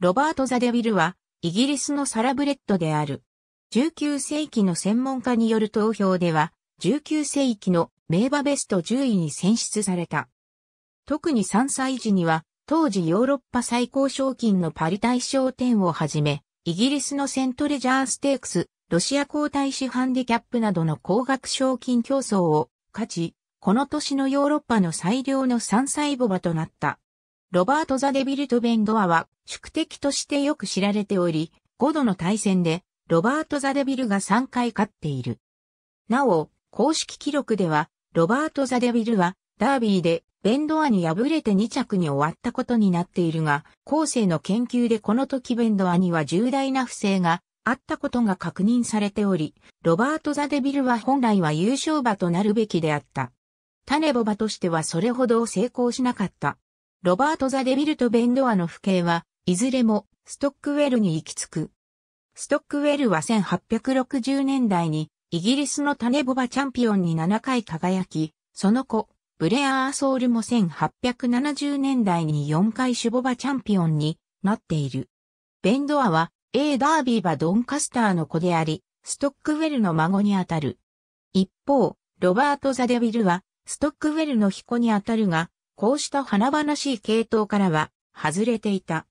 ロバート・ザ・デビルは、イギリスのサラブレッドである。19世紀の専門家による投票では、19世紀の名馬ベスト10位に選出された。特に3歳児には、当時ヨーロッパ最高賞金のパリ大賞典をはじめ、イギリスのセントレジャーステークス、ロシア皇太子ハンディキャップなどの高額賞金競争を勝ち、この年のヨーロッパの最良の3歳母馬となった。ロバート・ザ・デビルト・ベンドアは宿敵としてよく知られており、5度の対戦でロバート・ザ・デビルが3回勝っている。なお、公式記録では、ロバート・ザ・デビルはダービーでベンドアに敗れて2着に終わったことになっているが、後世の研究でこの時ベンドアには重大な不正があったことが確認されており、ロバート・ザ・デビルは本来は優勝馬となるべきであった。種ボバとしてはそれほど成功しなかった。ロバート・ザ・デビルとベンドアの父兄は、いずれもストックウェルに行き着く。ストックウェルは1860年代にイギリスの種ボバチャンピオンに7回輝き、その子、ブレアー・ソールも1870年代に4回種ボバチャンピオンになっている。ベンドアは A ダービーバ・ドンカスターの子であり、ストックウェルの孫にあたる。一方、ロバート・ザ・デビルは、ストックウェルの彦にあたるが、こうした華々しい系統からは外れていた。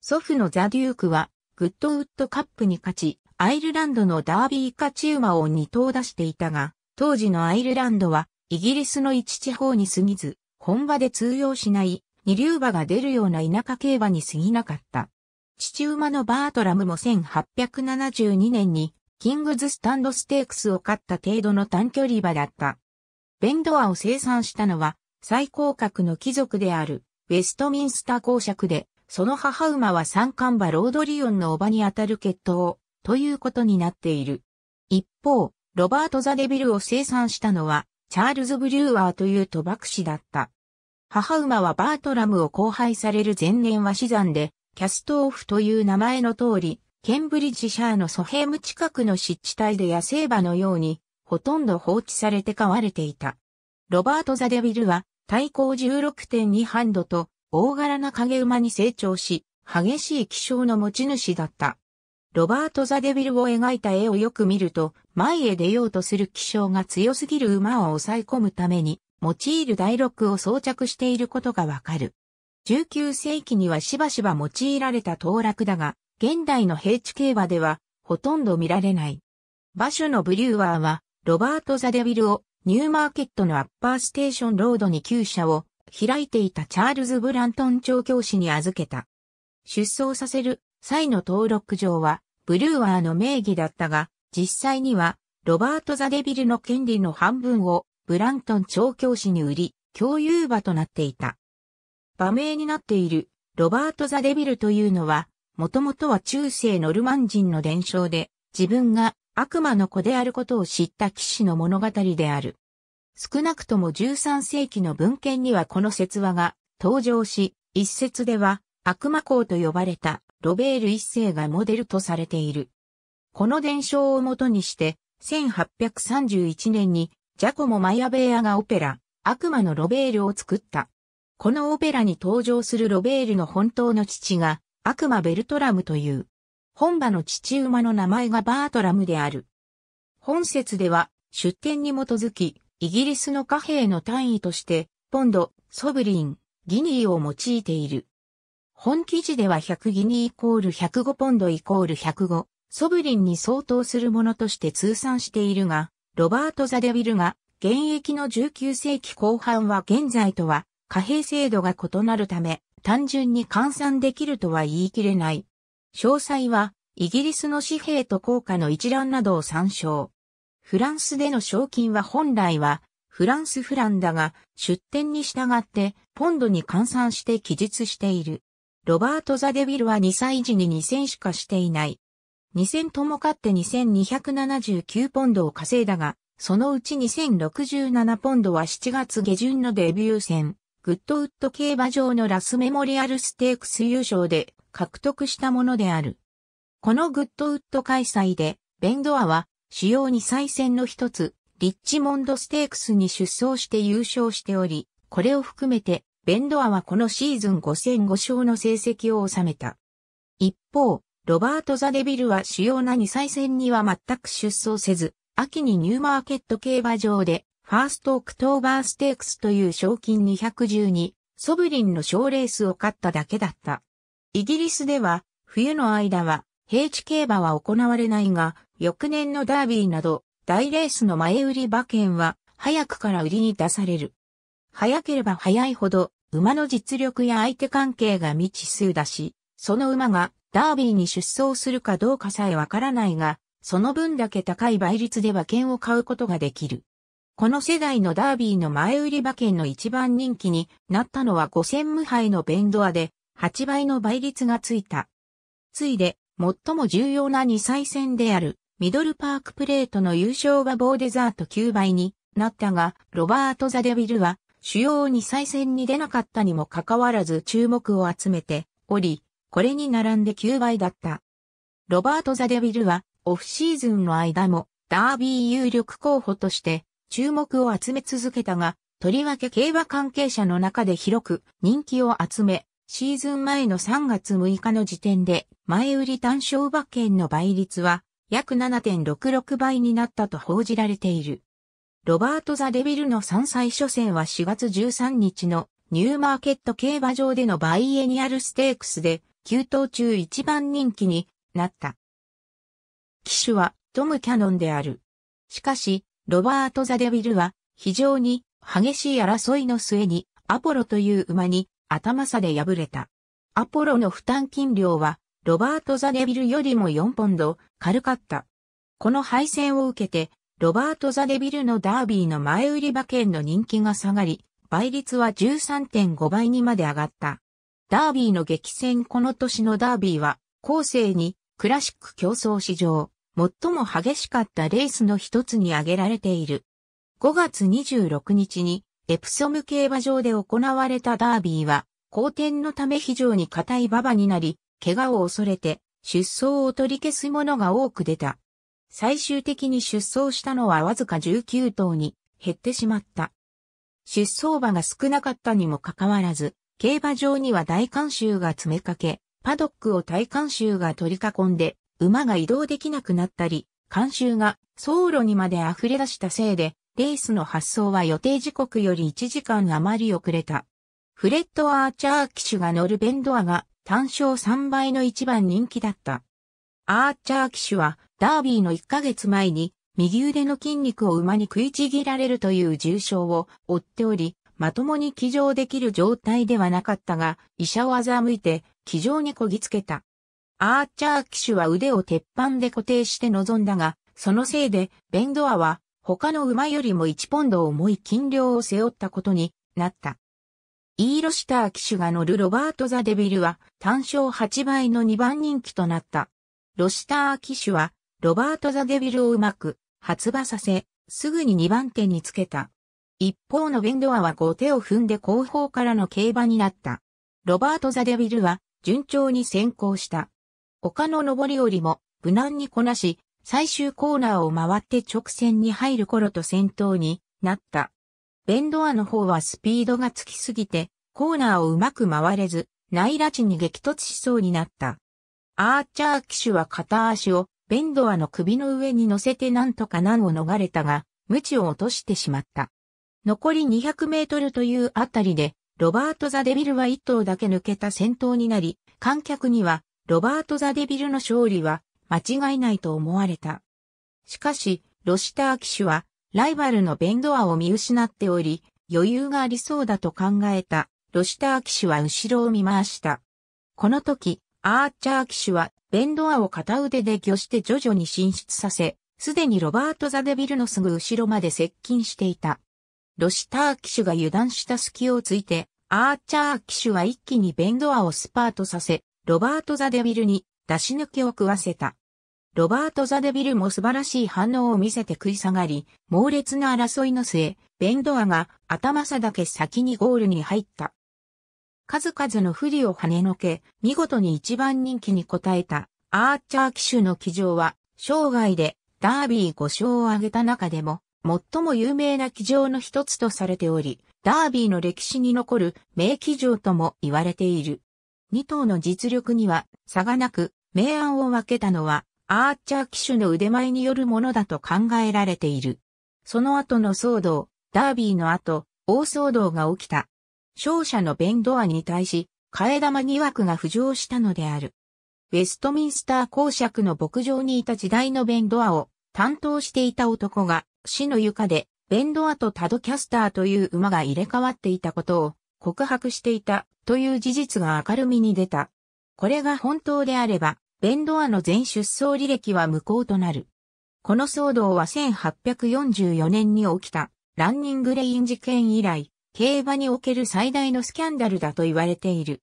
祖父のザ・デュークはグッドウッドカップに勝ち、アイルランドのダービー勝ち馬を二頭出していたが、当時のアイルランドはイギリスの一地方に過ぎず、本場で通用しない二流馬が出るような田舎競馬に過ぎなかった。父馬のバートラムも1872年にキングズスタンドステークスを勝った程度の短距離馬だった。ベンドアを生産したのは最高格の貴族である、ウェストミンスター公爵で、その母馬は三冠馬ロードリオンの叔母にあたる血統、ということになっている。一方、ロバート・ザ・デビルを生産したのは、チャールズ・ブリューアーという賭博士だった。母馬はバートラムを交配される前年は死産で、キャストオフという名前の通り、ケンブリッジシャーのソヘーム近くの湿地帯で野生馬のように、ほとんど放置されて飼われていた。ロバート・ザ・デビルは、体高16.2ハンドと大柄な影馬に成長し、激しい気象の持ち主だった。ロバート・ザ・デビルを描いた絵をよく見ると、前へ出ようとする気象が強すぎる馬を抑え込むために、用いる第六を装着していることがわかる。19世紀にはしばしば用いられた当落だが、現代の平地競馬ではほとんど見られない。馬主のブリューワーは、ロバート・ザ・デビルをニューマーケットのアッパーステーションロードに旧車を開いていたチャールズ・ブラントン調教師に預けた。出走させる際の登録上はブルーワーの名義だったが、実際にはロバート・ザ・デビルの権利の半分をブラントン調教師に売り、共有馬となっていた。馬名になっているロバート・ザ・デビルというのは、もともとは中世ノルマン人の伝承で、自分が悪魔の子であることを知った騎士の物語である。少なくとも13世紀の文献にはこの説話が登場し、一説では悪魔公と呼ばれたロベール一世がモデルとされている。この伝承をもとにして、1831年にジャコモ・マヤベーアがオペラ、悪魔のロベールを作った。このオペラに登場するロベールの本当の父が悪魔ベルトラムという本場の父馬の名前がバートラムである。本説では、出典に基づき、イギリスの貨幣の単位として、ポンド、ソブリン、ギニーを用いている。本記事では100ギニーイコール105ポンドイコール105、ソブリンに相当するものとして通算しているが、ロバート・ザ・デビルが、現役の19世紀後半は現在とは、貨幣制度が異なるため、単純に換算できるとは言い切れない。詳細は、イギリスの紙幣と効果の一覧などを参照。フランスでの賞金は本来は、フランスフランだが、出典に従って、ポンドに換算して記述している。ロバート・ザ・デビルは2歳児に2000しかしていない。2000とも勝って2279ポンドを稼いだが、そのうち2067ポンドは7月下旬のデビュー戦、グッドウッド競馬場のラスメモリアルステークス優勝で獲得したものである。このグッドウッド開催で、ベンドアは主要2再戦の一つ、リッチモンドステークスに出走して優勝しており、これを含めて、ベンドアはこのシーズン5戦5勝の成績を収めた。一方、ロバート・ザ・デビルは主要な2再戦には全く出走せず、秋にニューマーケット競馬場で、ファースト・オクトーバーステークスという賞金212、ソブリンの賞レースを勝っただけだった。イギリスでは、冬の間は、平地競馬は行われないが、翌年のダービーなど、大レースの前売り馬券は、早くから売りに出される。早ければ早いほど、馬の実力や相手関係が未知数だし、その馬がダービーに出走するかどうかさえわからないが、その分だけ高い倍率で馬券を買うことができる。この世代のダービーの前売り馬券の一番人気になったのは5000無敗のベンドアで、8倍の倍率がついた。ついで、最も重要な2歳戦である、ミドルパークプレートの優勝が某デザート9倍になったが、ロバート・ザ・デビルは、主要2歳戦に出なかったにもかかわらず注目を集めており、これに並んで9倍だった。ロバート・ザ・デビルは、オフシーズンの間も、ダービー有力候補として、注目を集め続けたが、とりわけ競馬関係者の中で広く人気を集め、シーズン前の3月6日の時点で、前売り単勝馬券の倍率は、約7.66倍になったと報じられている。ロバート・ザ・デビルの3歳初戦は4月13日のニューマーケット競馬場でのバイエニアルステークスで9頭中1番人気になった。騎手はトム・キャノンである。しかし、ロバート・ザ・デビルは非常に激しい争いの末にアポロという馬に頭差で敗れた。アポロの負担金量は、ロバート・ザ・デビルよりも4ポンド軽かった。この敗戦を受けて、ロバート・ザ・デビルのダービーの前売り馬券の人気が下がり、倍率は13.5倍にまで上がった。ダービーの激戦この年のダービーは、後世にクラシック競争史上、最も激しかったレースの一つに挙げられている。5月26日にエプソム競馬場で行われたダービーは、好転のため非常に硬い馬場になり、怪我を恐れて、出走を取り消す者が多く出た。最終的に出走したのはわずか19頭に減ってしまった。出走馬が少なかったにもかかわらず、競馬場には大観衆が詰めかけ、パドックを大観衆が取り囲んで、馬が移動できなくなったり、観衆が走路にまで溢れ出したせいで、レースの発送は予定時刻より1時間余り遅れた。フレッド・アーチャー騎手が乗るベンドアが単勝3倍の一番人気だった。アーチャー騎手はダービーの1ヶ月前に右腕の筋肉を馬に食いちぎられるという重傷を負っており、まともに騎乗できる状態ではなかったが、医者を欺いて騎乗にこぎつけた。アーチャー騎手は腕を鉄板で固定して臨んだが、そのせいでベンドアは他の馬よりも1ポンド重い斤量を背負ったことになった。イーロシター騎手が乗るロバート・ザ・デビルは単勝8倍の2番人気となった。ロシター騎手はロバート・ザ・デビルをうまく発馬させ、すぐに2番手につけた。一方のベンドアは後手を踏んで後方からの競馬になった。ロバート・ザ・デビルは順調に先行した。他の上りよりも無難にこなし、最終コーナーを回って直線に入る頃と先頭になった。ベンドアの方はスピードがつきすぎて、コーナーをうまく回れず、内拉地に激突しそうになった。アーチャー騎手は片足をベンドアの首の上に乗せてなんとか難を逃れたが、無知を落としてしまった。残り200メートルというあたりで、ロバート・ザ・デビルは一頭だけ抜けた先頭になり、観客には、ロバート・ザ・デビルの勝利は、間違いないと思われた。しかし、ロシター騎手は、ライバルのベンドアを見失っており、余裕がありそうだと考えた、ロシター騎手は後ろを見回した。この時、アーチャー騎手は、ベンドアを片腕で魚して徐々に進出させ、すでにロバート・ザ・デビルのすぐ後ろまで接近していた。ロシター騎手が油断した隙をついて、アーチャー騎手は一気にベンドアをスパートさせ、ロバート・ザ・デビルに出し抜けを食わせた。ロバート・ザ・デビルも素晴らしい反応を見せて食い下がり、猛烈な争いの末、ベンドアが頭差だけ先にゴールに入った。数々の不利を跳ねのけ、見事に一番人気に応えた、アーチャー騎手の騎乗は、生涯でダービー5勝を挙げた中でも、最も有名な騎乗の一つとされており、ダービーの歴史に残る名騎乗とも言われている。二頭の実力には差がなく、明暗を分けたのは、アーチャー騎手の腕前によるものだと考えられている。その後の騒動、ダービーの後、大騒動が起きた。勝者のベンドアに対し、替え玉疑惑が浮上したのである。ウェストミンスター公爵の牧場にいた時代のベンドアを担当していた男が、死の床で、ベンドアとタドキャスターという馬が入れ替わっていたことを告白していたという事実が明るみに出た。これが本当であれば、ベンドアの全出走履歴は無効となる。この騒動は1844年に起きた、ランニングレイン事件以来、競馬における最大のスキャンダルだと言われている。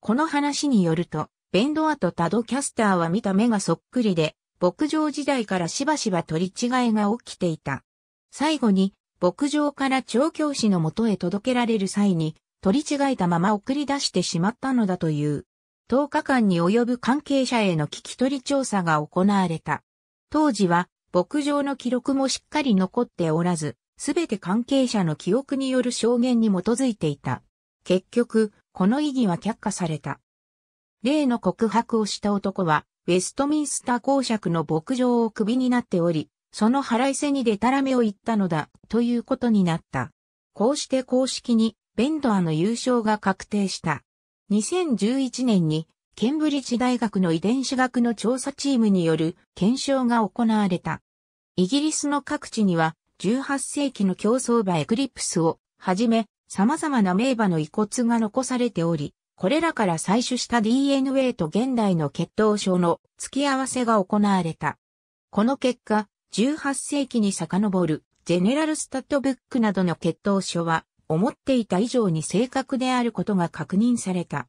この話によると、ベンドアとタドキャスターは見た目がそっくりで、牧場時代からしばしば取り違えが起きていた。最後に、牧場から調教師のもとへ届けられる際に、取り違えたまま送り出してしまったのだという。10日間に及ぶ関係者への聞き取り調査が行われた。当時は、牧場の記録もしっかり残っておらず、すべて関係者の記憶による証言に基づいていた。結局、この意義は却下された。例の告白をした男は、ウェストミンスター公爵の牧場をクビになっており、その腹いせにデタラメを言ったのだ、ということになった。こうして公式にベンドアの優勝が確定した。2011年にケンブリッジ大学の遺伝子学の調査チームによる検証が行われた。イギリスの各地には18世紀の競争馬エクリプスをはじめ様々な名馬の遺骨が残されており、これらから採取した DNA と現代の血統症の付き合わせが行われた。この結果、18世紀に遡るジェネラルスタッドブックなどの血統書は思っていた以上に正確であることが確認された。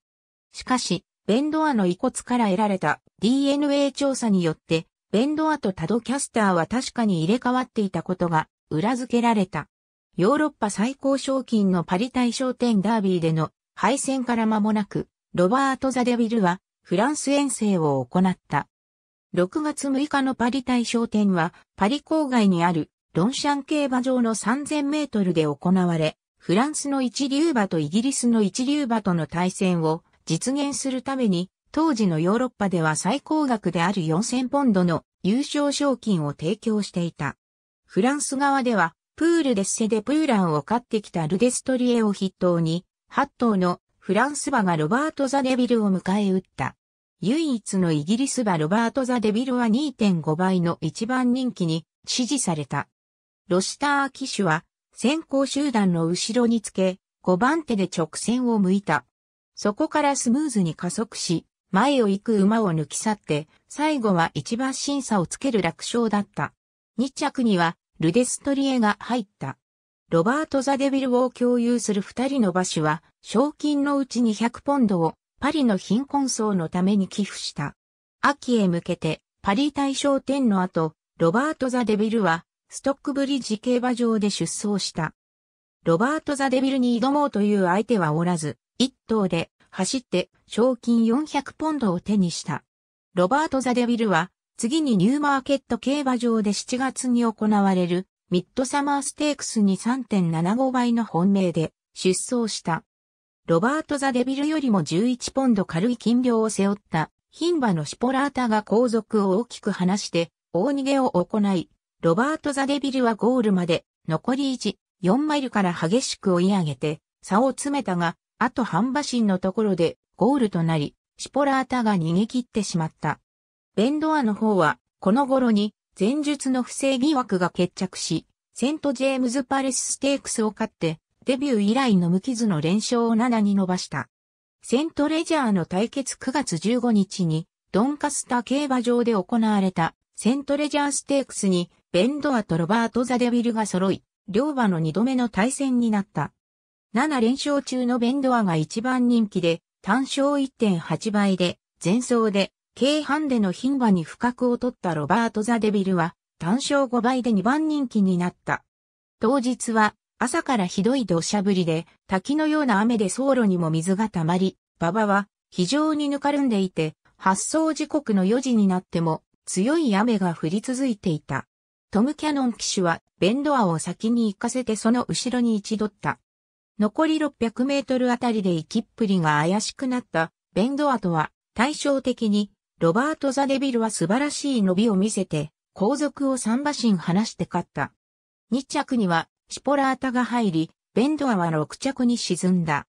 しかし、ベンドアの遺骨から得られた DNA 調査によって、ベンドアとタドキャスターは確かに入れ替わっていたことが裏付けられた。ヨーロッパ最高賞金のパリ大賞典ダービーでの敗戦から間もなく、ロバート・ザ・デビルはフランス遠征を行った。6月6日のパリ大賞典は、パリ郊外にあるロンシャン競馬場の3000メートルで行われ、フランスの一流馬とイギリスの一流馬との対戦を実現するために、当時のヨーロッパでは最高額である4000ポンドの優勝賞金を提供していた。フランス側では、プールデッセでプーランを勝ってきたルデストリエを筆頭に、8頭のフランス馬がロバート・ザ・デビルを迎え撃った。唯一のイギリス馬ロバート・ザ・デビルは2.5倍の一番人気に支持された。ロシター騎手は先行集団の後ろにつけ、5番手で直線を向いた。そこからスムーズに加速し、前を行く馬を抜き去って、最後は一番審査をつける楽勝だった。2着には、ルデストリエが入った。ロバート・ザ・デビルを共有する2人の馬主は、賞金のうち200ポンドをパリの貧困層のために寄付した。秋へ向けて、パリ大賞1の後、ロバート・ザ・デビルはストックブリッジ競馬場で出走した。ロバート・ザ・デビルに挑もうという相手はおらず、一頭で走って賞金400ポンドを手にした。ロバート・ザ・デビルは次にニューマーケット競馬場で7月に行われるミッドサマーステークスに3.75倍の本命で出走した。ロバート・ザ・デビルよりも11ポンド軽い金量を背負った牝馬のシポラータが後続を大きく離して大逃げを行いロバート・ザ・デビルはゴールまで残り1、4マイルから激しく追い上げて差を詰めたが、あと半馬身のところでゴールとなり、シポラータが逃げ切ってしまった。ベンドアの方は、この頃に前述の不正疑惑が決着し、セント・ジェームズ・パレス・ステークスを勝って、デビュー以来の無傷の連勝を7に伸ばした。セント・レジャーの対決9月15日に、ドンカスタ競馬場で行われたセント・レジャーステークスにベンドアとロバート・ザ・デビルが揃い、両馬の二度目の対戦になった。7連勝中のベンドアが一番人気で、単勝1.8倍で、前走で、軽ハンでの牝馬に不覚を取ったロバート・ザ・デビルは、単勝5倍で2番人気になった。当日は、朝からひどい土砂降りで、滝のような雨で走路にも水が溜まり、馬場は非常にぬかるんでいて、発送時刻の4時になっても強い雨が降り続いていた。トム・キャノン騎手はベンドアを先に行かせてその後ろに一度った。残り600メートルあたりで行きっぷりが怪しくなったベンドアとは対照的にロバート・ザ・デビルは素晴らしい伸びを見せて後続を三馬身離して勝った。2着にはシポラータが入り、ベンドアは6着に沈んだ。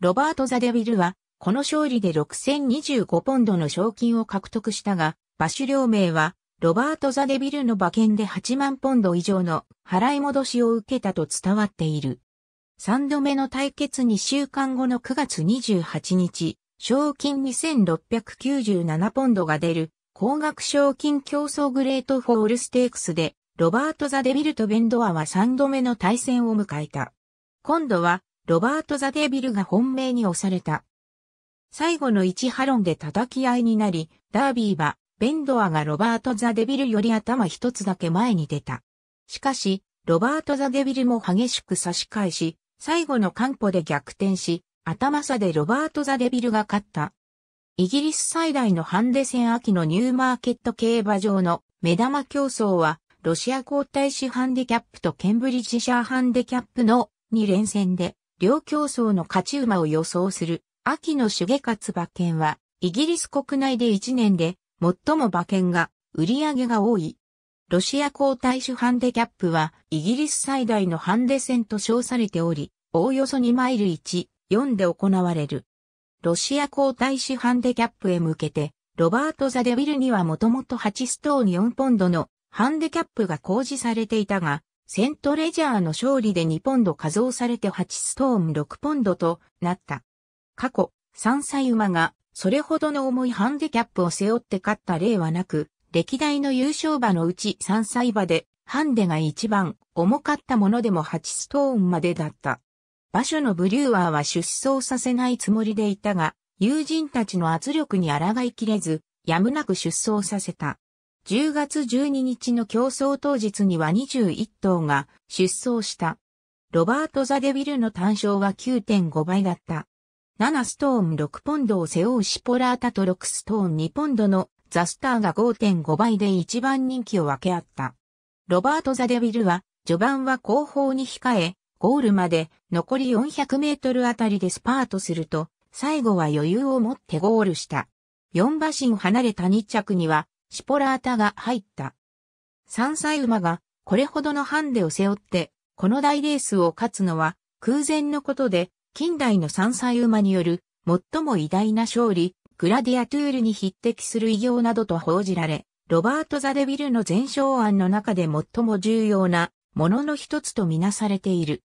ロバート・ザ・デビルはこの勝利で6025ポンドの賞金を獲得したが、馬主両名はロバート・ザ・デビルの馬券で8万ポンド以上の払い戻しを受けたと伝わっている。3度目の対決2週間後の9月28日、賞金2697ポンドが出る高額賞金競争グレートフォールステークスで、ロバート・ザ・デビルとベンドアは3度目の対戦を迎えた。今度は、ロバート・ザ・デビルが本命に押された。最後の1ハロンで叩き合いになり、ダービーはベンドアがロバート・ザ・デビルより頭一つだけ前に出た。しかし、ロバート・ザ・デビルも激しく差し返し、最後のカンポで逆転し、頭差でロバート・ザ・デビルが勝った。イギリス最大のハンデ戦秋のニューマーケット競馬場の目玉競争は、ロシア皇太子ハンデキャップとケンブリッジシャーハンデキャップの2連戦で、両競争の勝ち馬を予想する秋の手芸勝馬券は、イギリス国内で1年で最も馬券が売り上げが多い。ロシア皇太子ハンデキャップはイギリス最大のハンデ戦と称されており、おおよそ2マイル1、4で行われる。ロシア皇太子ハンデキャップへ向けて、ロバート・ザ・デビルにはもともと8ストーン4ポンドのハンデキャップが公示されていたが、セントレジャーの勝利で2ポンド加増されて8ストーン6ポンドとなった。過去、3歳馬がそれほどの重いハンディキャップを背負って勝った例はなく、歴代の優勝馬のうち3歳馬で、ハンデが一番重かったものでも8ストーンまでだった。馬所のブリューアーは出走させないつもりでいたが、友人たちの圧力に抗いきれず、やむなく出走させた。10月12日の競争当日には21頭が出走した。ロバート・ザ・デビルの単勝は9.5倍だった。7ストーン6ポンドを背負うシポラータと6ストーン2ポンドのザスターが5.5倍で一番人気を分け合った。ロバート・ザ・デビルは、序盤は後方に控え、ゴールまで残り400メートルあたりでスパートすると、最後は余裕を持ってゴールした。4馬身離れた2着には、シポラータが入った。3歳馬が、これほどのハンデを背負って、この大レースを勝つのは、空前のことで、近代の三歳馬による最も偉大な勝利、グラディアトゥールに匹敵する偉業などと報じられ、ロバート・ザ・デビルの全勝案の中で最も重要なものの一つとみなされている。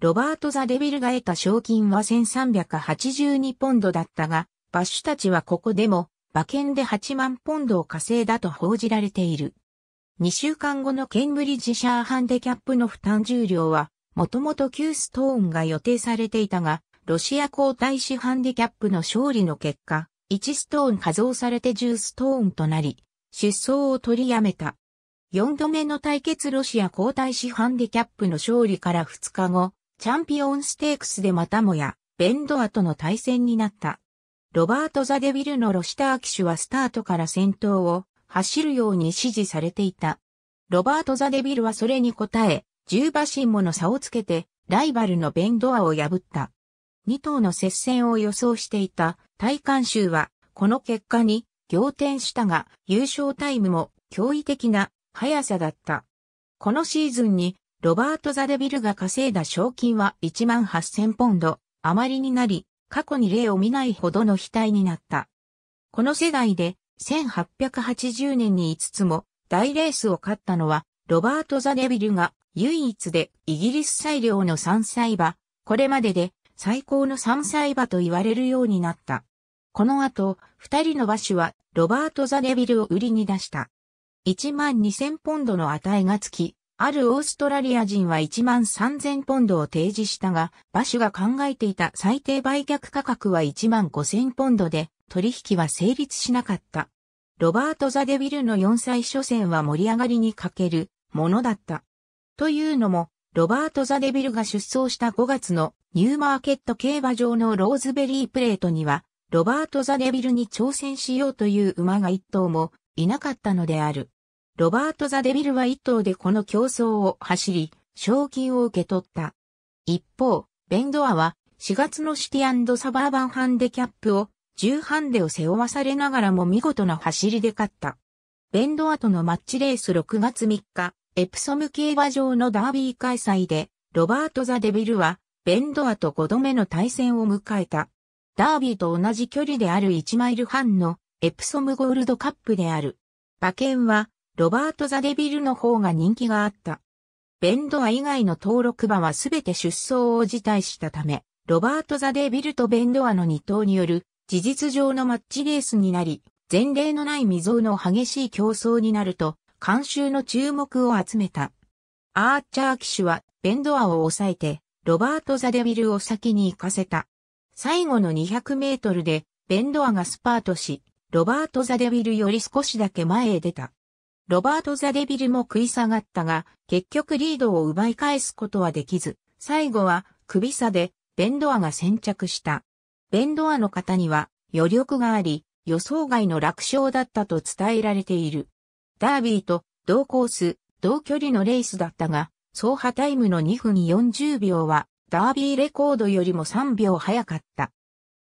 ロバート・ザ・デビルが得た賞金は1382ポンドだったが、バッシュたちはここでも馬券で8万ポンドを稼いだと報じられている。2週間後のケンブリッジシャーハンデキャップの負担重量はもともと旧ストーンが予定されていたが、ロシア皇太子ハンディキャップの勝利の結果、1ストーン加増されて10ストーンとなり、出走を取りやめた。4度目の対決ロシア皇太子ハンディキャップの勝利から2日後、チャンピオンステークスでまたもや、ベンドアとの対戦になった。ロバート・ザ・デビルのロシター騎手はスタートから先頭を走るように指示されていた。ロバート・ザ・デビルはそれに応え、10馬身もの差をつけて、ライバルのベンドアを破った。2頭の接戦を予想していた大観衆は、この結果に仰天したが、優勝タイムも驚異的な速さだった。このシーズンに、ロバート・ザ・デビルが稼いだ賞金は1万8000ポンド、余りになり、過去に例を見ないほどの額になった。この世代で、1880年に5つも大レースを勝ったのは、ロバート・ザ・デビルが唯一でイギリス最良の山菜場、これまでで最高の山菜場と言われるようになった。この後、二人の馬主はロバート・ザ・デビルを売りに出した。1万2000ポンドの値がつき、あるオーストラリア人は1万3000ポンドを提示したが、馬主が考えていた最低売却価格は1万5000ポンドで、取引は成立しなかった。ロバート・ザ・デビルの4歳初戦は盛り上がりに欠けるものだった。というのも、ロバート・ザ・デビルが出走した5月のニューマーケット競馬場のローズベリープレートには、ロバート・ザ・デビルに挑戦しようという馬が1頭もいなかったのである。ロバート・ザ・デビルは1頭でこの競争を走り、賞金を受け取った。一方、ベンドアは4月のシティサバーバンハンデキャップを10ハンデを背負わされながらも見事な走りで勝った。ベンドアとのマッチレース6月3日、エプソム競馬場のダービー開催で、ロバート・ザ・デビルは、ベンドアと5度目の対戦を迎えた。ダービーと同じ距離である1マイル半のエプソムゴールドカップである。馬券は、ロバート・ザ・デビルの方が人気があった。ベンドア以外の登録馬はすべて出走を辞退したため、ロバート・ザ・デビルとベンドアの2頭による事実上のマッチレースになり、前例のない未曾有の激しい競争になると監修の注目を集めた。アーチャー騎手はベンドアを抑えて、ロバート・ザ・デビルを先に行かせた。最後の200メートルで、ベンドアがスパートし、ロバート・ザ・デビルより少しだけ前へ出た。ロバート・ザ・デビルも食い下がったが、結局リードを奪い返すことはできず、最後は首差でベンドアが先着した。ベンドアの方には余力があり、予想外の楽勝だったと伝えられている。ダービーと同コース、同距離のレースだったが、走破タイムの2分40秒は、ダービーレコードよりも3秒早かった。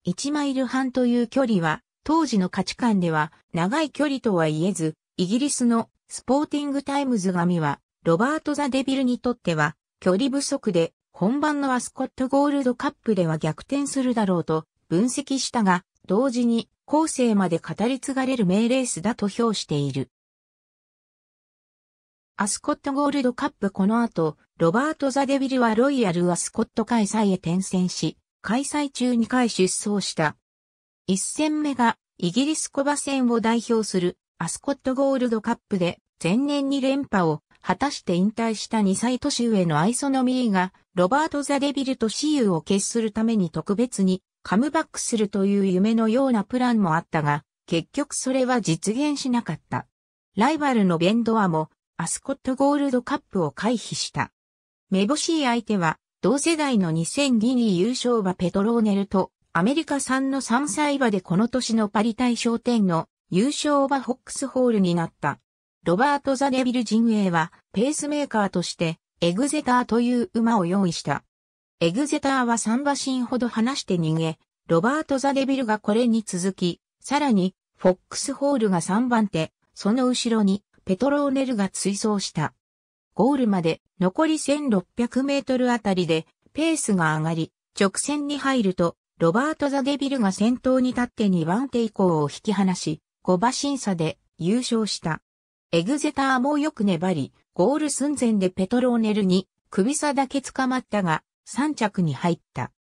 1マイル半という距離は、当時の価値観では長い距離とは言えず、イギリスのスポーティングタイムズ紙は、ロバート・ザ・デビルにとっては、距離不足で、本番のアスコット・ゴールドカップでは逆転するだろうと分析したが、同時に後世まで語り継がれる名レースだと評している。アスコットゴールドカップこの後、ロバート・ザ・デビルはロイヤル・アスコット開催へ転戦し、開催中2回出走した。1戦目がイギリスコバ戦を代表するアスコットゴールドカップで前年に連覇を果たして引退した2歳年上のアイソノミーがロバート・ザ・デビルとユーを決するために特別にカムバックするという夢のようなプランもあったが、結局それは実現しなかった。ライバルのベンドアもアスコットゴールドカップを回避した。めぼしい相手は、同世代の2002位優勝馬ペトローネルと、アメリカ産の3歳馬でこの年のパリ大賞典の優勝馬ホックスホールになった。ロバート・ザ・デビル陣営は、ペースメーカーとして、エグゼターという馬を用意した。エグゼターは3馬身ほど離して逃げ、ロバート・ザ・デビルがこれに続き、さらに、フォックスホールが3番手、その後ろに、ペトローネルが追走した。ゴールまで残り1600メートルあたりでペースが上がり、直線に入ると、ロバート・ザ・デビルが先頭に立って2番手以降を引き離し、5馬審査で優勝した。エグゼターもよく粘り、ゴール寸前でペトローネルに首差だけ捕まったが、3着に入った。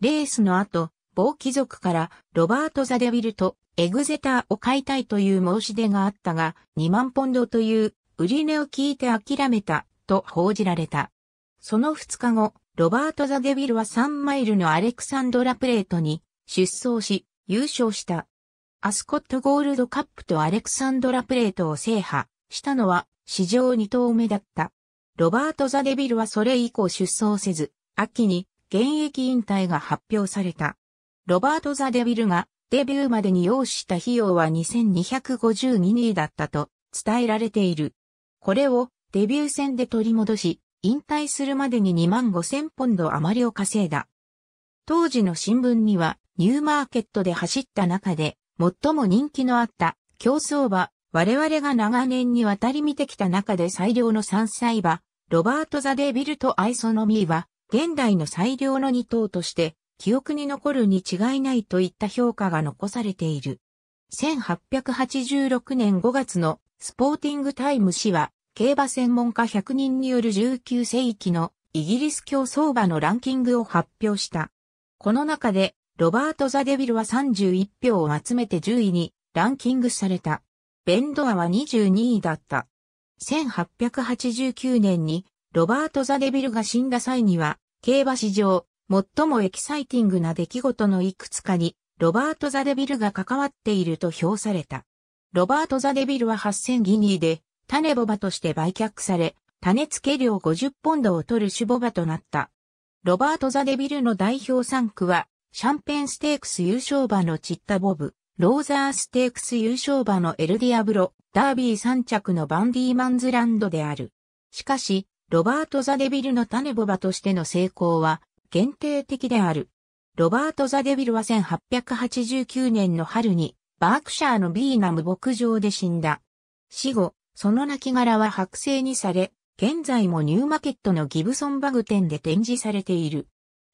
レースの後、某貴族からロバート・ザ・デビルとエグゼターを買いたいという申し出があったが、2万ポンドという売り値を聞いて諦めたと報じられた。その2日後、ロバート・ザ・デビルは3マイルのアレクサンドラ・プレートに出走し、優勝した。アスコット・ゴールドカップとアレクサンドラ・プレートを制覇したのは史上2頭目だった。ロバート・ザ・デビルはそれ以降出走せず、秋に現役引退が発表された。ロバート・ザ・デビルがデビューまでに要した費用は2252人だったと伝えられている。これをデビュー戦で取り戻し、引退するまでに2万5000ポンド余りを稼いだ。当時の新聞にはニューマーケットで走った中で最も人気のあった競争馬、我々が長年にわたり見てきた中で最良の3歳馬、ロバート・ザ・デビルとアイソノミーは現代の最良の2頭として記憶に残るに違いないといった評価が残されている。1886年5月のスポーティングタイム誌は、競馬専門家100人による19世紀のイギリス競走馬のランキングを発表した。この中で、ロバート・ザ・デビルは31票を集めて10位にランキングされた。ベンドアは22位だった。1889年にロバート・ザ・デビルが死んだ際には、競馬史上最もエキサイティングな出来事のいくつかに、ロバート・ザ・デビルが関わっていると評された。ロバート・ザ・デビルは8000ギニーで、種ボバとして売却され、種付け量50ポンドを取る種ボバとなった。ロバート・ザ・デビルの代表3区は、シャンペンステークス優勝馬のチッタボブ、ローザーステークス優勝馬のエルディアブロ、ダービー3着のバンディーマンズランドである。しかし、ロバート・ザ・デビルの種ボバとしての成功は、限定的である。ロバート・ザ・デビルは1889年の春に、バークシャーのビーナム牧場で死んだ。死後、その亡骸は剥製にされ、現在もニューマーケットのギブソンバグ店で展示されている。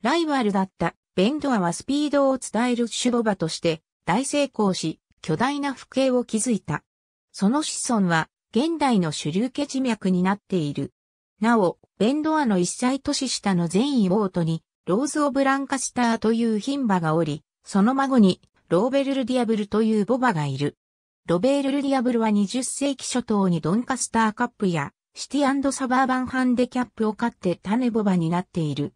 ライバルだったベンドアはスピードを伝える主ボバとして大成功し、巨大な不景を築いた。その子孫は現代の主流血脈になっている。なお、ベンドアの一歳年下の前妹にローズ・オブ・ランカスターという牝馬がおり、その孫にローベル・ルディアブルという母馬がいる。ロベール・ルディアブルは20世紀初頭にドンカスターカップやシティサバーバンハンデキャップを買って種ボバになっている。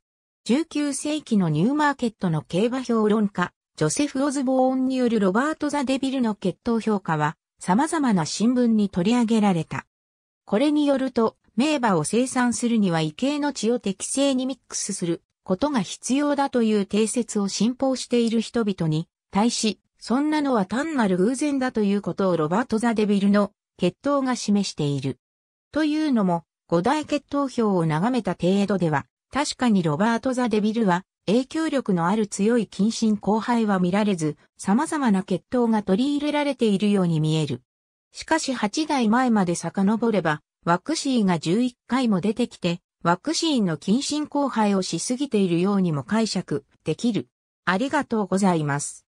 19世紀のニューマーケットの競馬評論家、ジョセフ・オズボーンによるロバート・ザ・デビルの血統評価は、様々な新聞に取り上げられた。これによると、名馬を生産するには異形の血を適正にミックスすることが必要だという定説を信奉している人々に対し、そんなのは単なる偶然だということをロバート・ザ・デビルの血統が示している。というのも、五大血統表を眺めた程度では、確かにロバート・ザ・デビルは影響力のある強い近親後輩は見られず、様々な血統が取り入れられているように見える。しかし8代前まで遡れば、ワクシーが11回も出てきて、ワクシーンの近親交配をしすぎているようにも解釈できる。ありがとうございます。